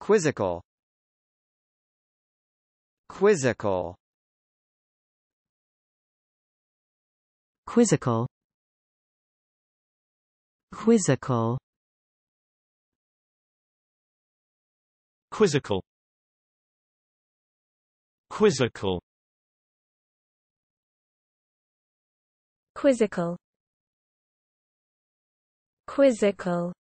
Quizzical Quizzical Quizzical Quizzical Quizzical Quizzical Quizzical Quizzical